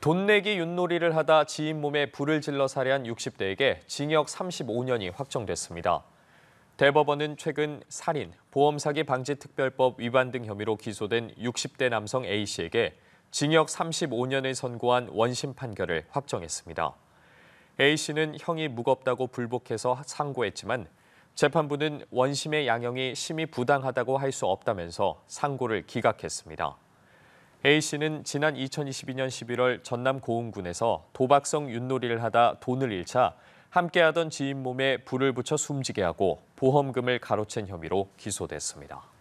돈 내기 윷놀이를 하다 지인 몸에 불을 질러 살해한 60대에게 징역 35년이 확정됐습니다. 대법원은 최근 살인, 보험사기 방지특별법 위반 등 혐의로 기소된 60대 남성 A씨에게 징역 35년을 선고한 원심 판결을 확정했습니다. A씨는 형이 무겁다고 불복해서 상고했지만 재판부는 원심의 양형이 심히 부당하다고 할 수 없다면서 상고를 기각했습니다. A씨는 지난 2022년 11월 전남 고흥군에서 도박성 윷놀이를 하다 돈을 잃자 함께하던 지인 몸에 불을 붙여 숨지게 하고 보험금을 가로챈 혐의로 기소됐습니다.